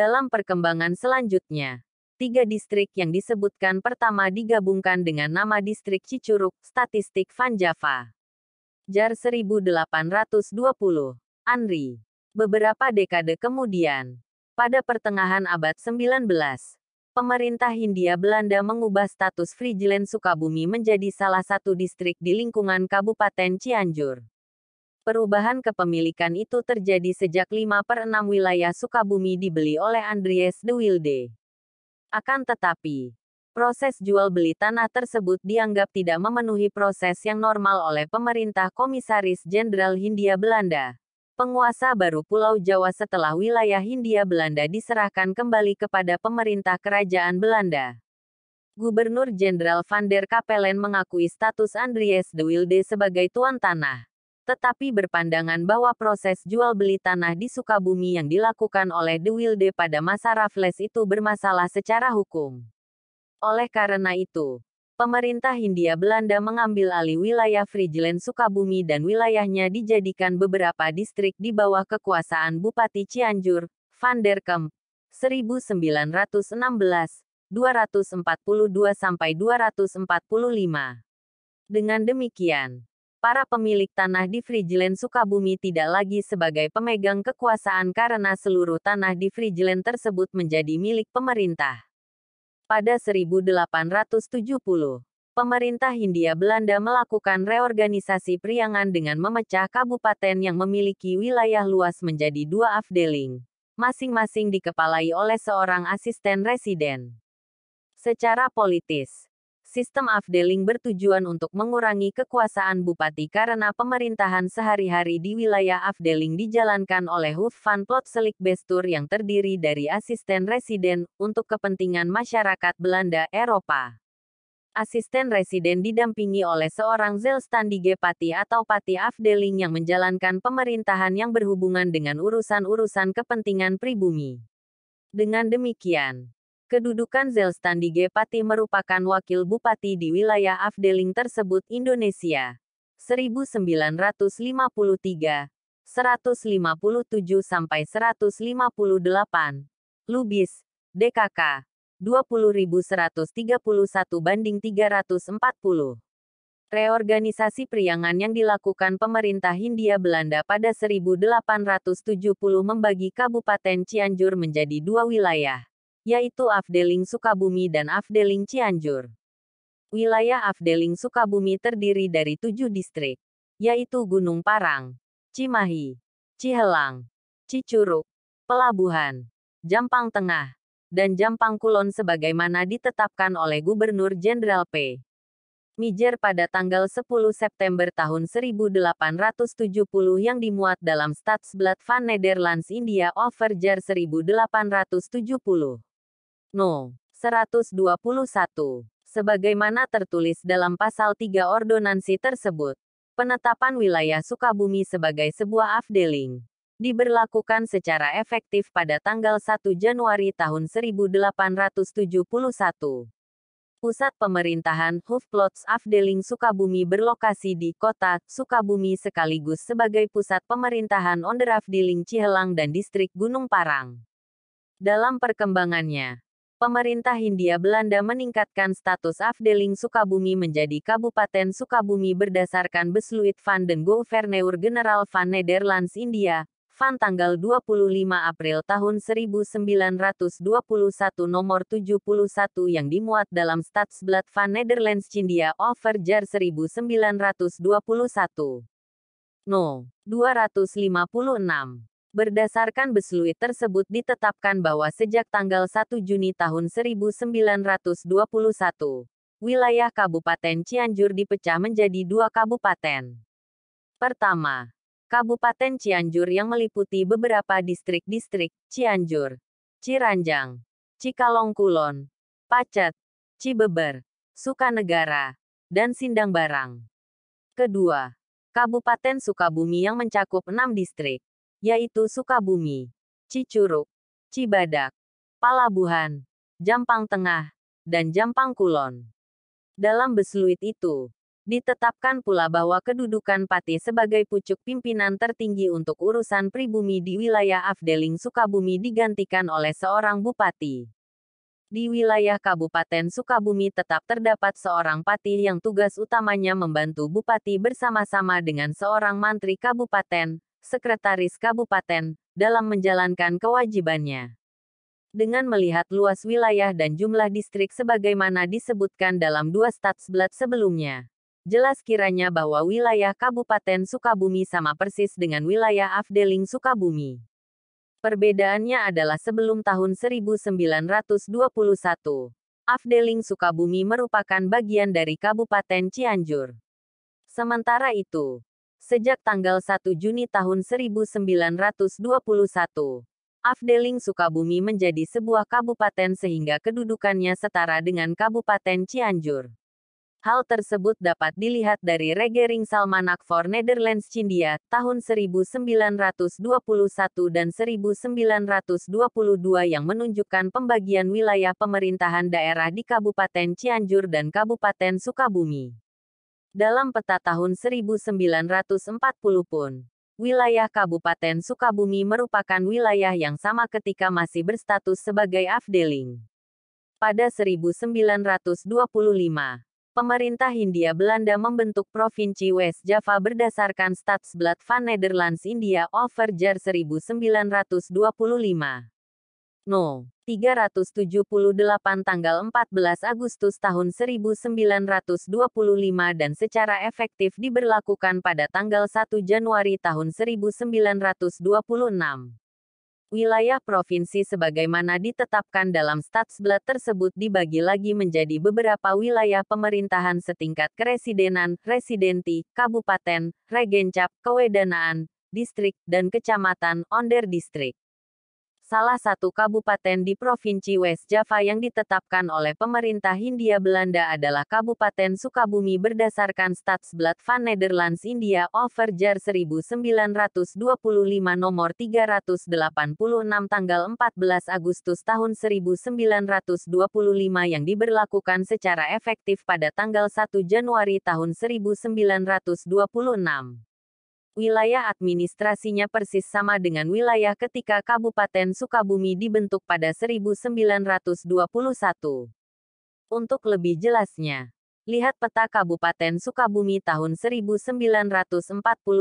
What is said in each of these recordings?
Dalam perkembangan selanjutnya, tiga distrik yang disebutkan pertama digabungkan dengan nama distrik Cicuruk, statistik Van Java. Jar 1820. Anri. Beberapa dekade kemudian, pada pertengahan abad 19, pemerintah Hindia Belanda mengubah status Frijilen Sukabumi menjadi salah satu distrik di lingkungan Kabupaten Cianjur. Perubahan kepemilikan itu terjadi sejak 5 per 6 wilayah Sukabumi dibeli oleh Andries de Wilde. Akan tetapi, proses jual beli tanah tersebut dianggap tidak memenuhi proses yang normal oleh pemerintah Komisaris Jenderal Hindia Belanda. Penguasa baru Pulau Jawa setelah wilayah Hindia Belanda diserahkan kembali kepada pemerintah Kerajaan Belanda. Gubernur Jenderal Van der Kapellen mengakui status Andries de Wilde sebagai tuan tanah tetapi berpandangan bahwa proses jual beli tanah di Sukabumi yang dilakukan oleh De Wilde pada masa Raffles itu bermasalah secara hukum. Oleh karena itu, pemerintah Hindia Belanda mengambil alih wilayah Friedland Sukabumi dan wilayahnya dijadikan beberapa distrik di bawah kekuasaan Bupati Cianjur, Van der Kemp, 1916, 242 sampai 245. Dengan demikian, para pemilik tanah di Frigilen Sukabumi tidak lagi sebagai pemegang kekuasaan karena seluruh tanah di Frigilen tersebut menjadi milik pemerintah. Pada 1870, pemerintah Hindia Belanda melakukan reorganisasi Priangan dengan memecah kabupaten yang memiliki wilayah luas menjadi dua afdeling, masing-masing dikepalai oleh seorang asisten residen. Secara politis, Sistem afdeling bertujuan untuk mengurangi kekuasaan bupati karena pemerintahan sehari-hari di wilayah afdeling dijalankan oleh van Plotselik Bestur yang terdiri dari asisten residen untuk kepentingan masyarakat Belanda Eropa. Asisten residen didampingi oleh seorang Zelstandige Pati atau Pati Afdeling yang menjalankan pemerintahan yang berhubungan dengan urusan-urusan kepentingan pribumi. Dengan demikian, Kedudukan Zelstan di Gepati merupakan wakil bupati di wilayah Afdeling tersebut Indonesia. 1953, 157 sampai 158. Lubis, DKK, 20.131 banding 340. Reorganisasi Priangan yang dilakukan pemerintah Hindia Belanda pada 1870 membagi Kabupaten Cianjur menjadi dua wilayah yaitu Afdeling Sukabumi dan Afdeling Cianjur. Wilayah Afdeling Sukabumi terdiri dari tujuh distrik, yaitu Gunung Parang, Cimahi, Cihelang, Cicuruk, Pelabuhan, Jampang Tengah, dan Jampang Kulon sebagaimana ditetapkan oleh Gubernur Jenderal P. Mijer pada tanggal 10 September tahun 1870 yang dimuat dalam Stadsblad van Nederlands India Overjar 1870. No. 121. Sebagaimana tertulis dalam pasal 3 ordonansi tersebut, penetapan wilayah Sukabumi sebagai sebuah afdeling diberlakukan secara efektif pada tanggal 1 Januari tahun 1871. Pusat pemerintahan Hufplots Afdeling Sukabumi berlokasi di kota Sukabumi sekaligus sebagai pusat pemerintahan Onderafdeling Cihelang dan distrik Gunung Parang. Dalam perkembangannya, pemerintah Hindia Belanda meningkatkan status Afdeling Sukabumi menjadi Kabupaten Sukabumi berdasarkan Besluit van den Gouverneur General van Nederlands India, van tanggal 25 April tahun 1921 nomor 71 yang dimuat dalam Statsblad van Nederlands India over jar 1921. No. 256. Berdasarkan besluit tersebut ditetapkan bahwa sejak tanggal 1 Juni tahun 1921, wilayah Kabupaten Cianjur dipecah menjadi dua kabupaten. Pertama, Kabupaten Cianjur yang meliputi beberapa distrik-distrik, Cianjur, Ciranjang, Cikalong Pacet, Cibeber, Sukanegara, dan Sindang Barang. Kedua, Kabupaten Sukabumi yang mencakup enam distrik yaitu Sukabumi, Cicuruk, Cibadak, Palabuhan, Jampang Tengah, dan Jampang Kulon. Dalam besluit itu, ditetapkan pula bahwa kedudukan Pati sebagai pucuk pimpinan tertinggi untuk urusan pribumi di wilayah Afdeling Sukabumi digantikan oleh seorang bupati. Di wilayah Kabupaten Sukabumi tetap terdapat seorang patih yang tugas utamanya membantu bupati bersama-sama dengan seorang mantri kabupaten, sekretaris kabupaten, dalam menjalankan kewajibannya. Dengan melihat luas wilayah dan jumlah distrik sebagaimana disebutkan dalam dua statsblad sebelumnya, jelas kiranya bahwa wilayah Kabupaten Sukabumi sama persis dengan wilayah Afdeling Sukabumi. Perbedaannya adalah sebelum tahun 1921, Afdeling Sukabumi merupakan bagian dari Kabupaten Cianjur. Sementara itu, sejak tanggal 1 Juni tahun 1921. Afdeling Sukabumi menjadi sebuah kabupaten sehingga kedudukannya setara dengan Kabupaten Cianjur. Hal tersebut dapat dilihat dari Regering Salmanak for Netherlands Cindia tahun 1921 dan 1922 yang menunjukkan pembagian wilayah pemerintahan daerah di Kabupaten Cianjur dan Kabupaten Sukabumi. Dalam peta tahun 1940 pun, wilayah Kabupaten Sukabumi merupakan wilayah yang sama ketika masih berstatus sebagai Afdeling. Pada 1925, pemerintah Hindia Belanda membentuk Provinsi West Java berdasarkan Statsblad van Nederlands India over Jar 1925. No. 378 tanggal 14 Agustus tahun 1925 dan secara efektif diberlakukan pada tanggal 1 Januari tahun 1926. Wilayah provinsi sebagaimana ditetapkan dalam Statsblatt tersebut dibagi lagi menjadi beberapa wilayah pemerintahan setingkat keresidenan, residenti, kabupaten, regencap, kewedanaan, distrik, dan kecamatan, onder distrik salah satu kabupaten di Provinsi West Java yang ditetapkan oleh pemerintah Hindia Belanda adalah Kabupaten Sukabumi berdasarkan Statsblad van Nederlands India over Jar 1925 nomor 386 tanggal 14 Agustus tahun 1925 yang diberlakukan secara efektif pada tanggal 1 Januari tahun 1926. Wilayah administrasinya persis sama dengan wilayah ketika Kabupaten Sukabumi dibentuk pada 1921. Untuk lebih jelasnya, lihat peta Kabupaten Sukabumi tahun 1940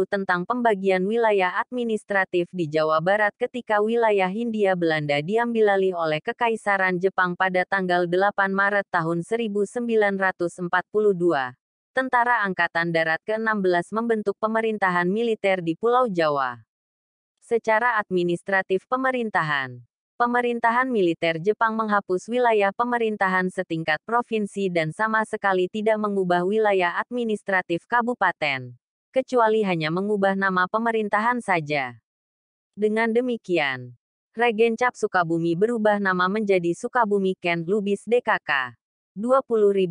tentang pembagian wilayah administratif di Jawa Barat ketika wilayah Hindia Belanda diambil alih oleh Kekaisaran Jepang pada tanggal 8 Maret tahun 1942 Tentara Angkatan Darat ke-16 membentuk pemerintahan militer di Pulau Jawa. Secara administratif pemerintahan, pemerintahan militer Jepang menghapus wilayah pemerintahan setingkat provinsi dan sama sekali tidak mengubah wilayah administratif kabupaten, kecuali hanya mengubah nama pemerintahan saja. Dengan demikian, Regencap Sukabumi berubah nama menjadi Sukabumi Ken Lubis DKK. 20.132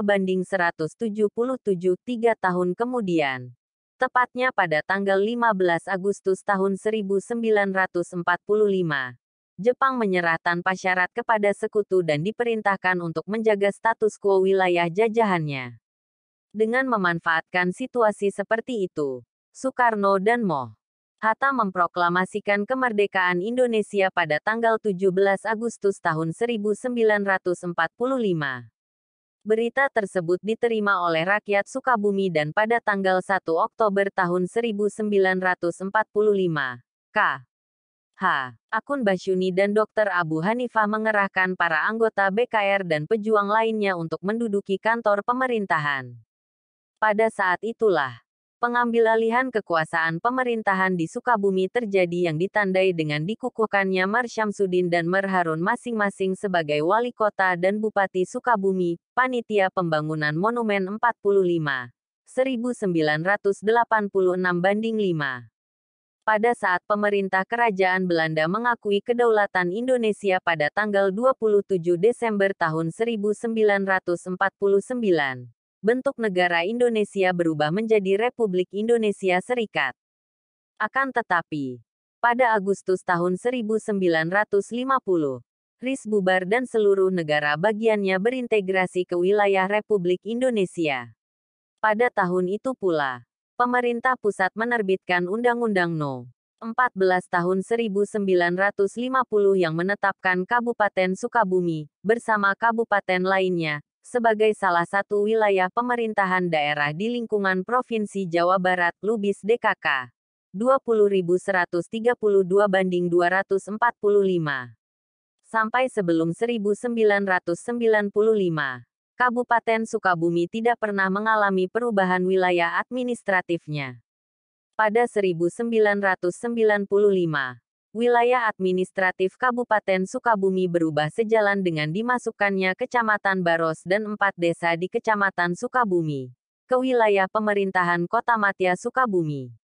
banding 177 tiga tahun kemudian. Tepatnya pada tanggal 15 Agustus tahun 1945, Jepang menyerah tanpa syarat kepada sekutu dan diperintahkan untuk menjaga status quo wilayah jajahannya. Dengan memanfaatkan situasi seperti itu, Soekarno dan Moh Hatta memproklamasikan kemerdekaan Indonesia pada tanggal 17 Agustus tahun 1945. Berita tersebut diterima oleh rakyat Sukabumi dan pada tanggal 1 Oktober tahun 1945, K. H. Akun Basyuni dan Dr. Abu Hanifah mengerahkan para anggota BKR dan pejuang lainnya untuk menduduki kantor pemerintahan. Pada saat itulah, pengambilalihan kekuasaan pemerintahan di Sukabumi terjadi yang ditandai dengan dikukuhkannya Mar Syamsuddin dan Mar masing-masing sebagai wali kota dan bupati Sukabumi, panitia pembangunan Monumen 45. 1986 banding 5. Pada saat pemerintah kerajaan Belanda mengakui kedaulatan Indonesia pada tanggal 27 Desember tahun 1949 bentuk negara Indonesia berubah menjadi Republik Indonesia Serikat. Akan tetapi, pada Agustus tahun 1950, RIS bubar dan seluruh negara bagiannya berintegrasi ke wilayah Republik Indonesia. Pada tahun itu pula, pemerintah pusat menerbitkan Undang-Undang No. 14 tahun 1950 yang menetapkan Kabupaten Sukabumi bersama kabupaten lainnya sebagai salah satu wilayah pemerintahan daerah di lingkungan Provinsi Jawa Barat Lubis DKK. 20.132 banding 245. Sampai sebelum 1995, Kabupaten Sukabumi tidak pernah mengalami perubahan wilayah administratifnya. Pada 1995, wilayah administratif Kabupaten Sukabumi berubah sejalan dengan dimasukkannya Kecamatan Baros dan empat desa di Kecamatan Sukabumi ke wilayah pemerintahan Kota Matia Sukabumi.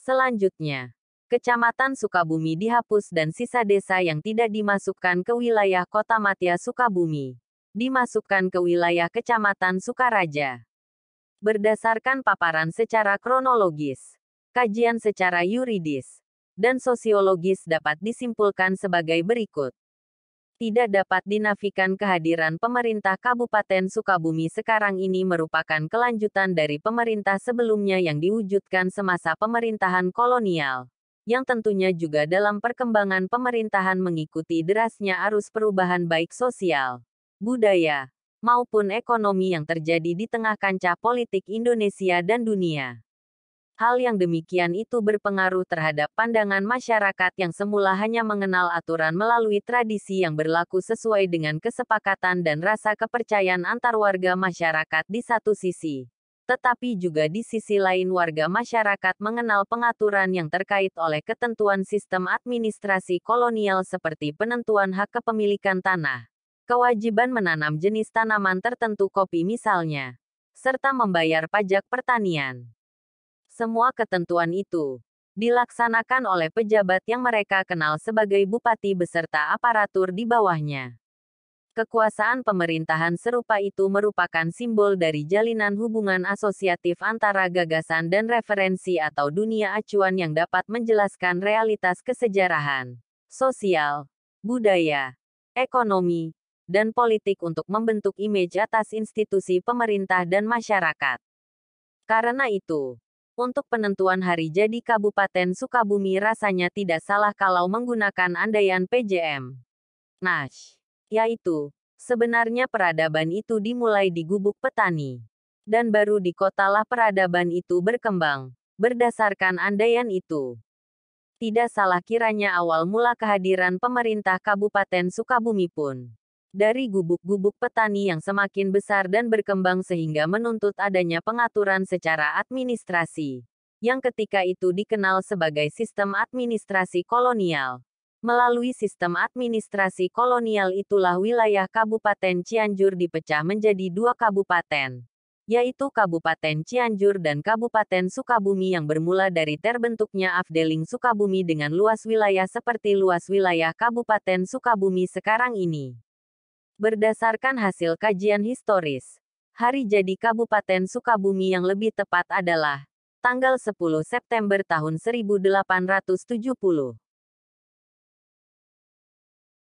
Selanjutnya, Kecamatan Sukabumi dihapus dan sisa desa yang tidak dimasukkan ke wilayah Kota Matia Sukabumi dimasukkan ke wilayah Kecamatan Sukaraja. Berdasarkan paparan secara kronologis, kajian secara yuridis, dan sosiologis dapat disimpulkan sebagai berikut. Tidak dapat dinafikan kehadiran pemerintah Kabupaten Sukabumi sekarang ini merupakan kelanjutan dari pemerintah sebelumnya yang diwujudkan semasa pemerintahan kolonial yang tentunya juga dalam perkembangan pemerintahan mengikuti derasnya arus perubahan baik sosial, budaya, maupun ekonomi yang terjadi di tengah kancah politik Indonesia dan dunia. Hal yang demikian itu berpengaruh terhadap pandangan masyarakat yang semula hanya mengenal aturan melalui tradisi yang berlaku sesuai dengan kesepakatan dan rasa kepercayaan antar warga masyarakat di satu sisi. Tetapi juga di sisi lain warga masyarakat mengenal pengaturan yang terkait oleh ketentuan sistem administrasi kolonial seperti penentuan hak kepemilikan tanah, kewajiban menanam jenis tanaman tertentu kopi misalnya, serta membayar pajak pertanian semua ketentuan itu dilaksanakan oleh pejabat yang mereka kenal sebagai bupati beserta aparatur di bawahnya. Kekuasaan pemerintahan serupa itu merupakan simbol dari jalinan hubungan asosiatif antara gagasan dan referensi atau dunia acuan yang dapat menjelaskan realitas kesejarahan, sosial, budaya, ekonomi, dan politik untuk membentuk image atas institusi pemerintah dan masyarakat. Karena itu, untuk penentuan hari jadi Kabupaten Sukabumi rasanya tidak salah kalau menggunakan andaian PJM. Nash, yaitu, sebenarnya peradaban itu dimulai di gubuk petani. Dan baru di kotalah peradaban itu berkembang, berdasarkan andaian itu. Tidak salah kiranya awal mula kehadiran pemerintah Kabupaten Sukabumi pun dari gubuk-gubuk petani yang semakin besar dan berkembang sehingga menuntut adanya pengaturan secara administrasi. Yang ketika itu dikenal sebagai sistem administrasi kolonial. Melalui sistem administrasi kolonial itulah wilayah Kabupaten Cianjur dipecah menjadi dua kabupaten, yaitu Kabupaten Cianjur dan Kabupaten Sukabumi yang bermula dari terbentuknya Afdeling Sukabumi dengan luas wilayah seperti luas wilayah Kabupaten Sukabumi sekarang ini. Berdasarkan hasil kajian historis, hari jadi Kabupaten Sukabumi yang lebih tepat adalah tanggal 10 September tahun 1870.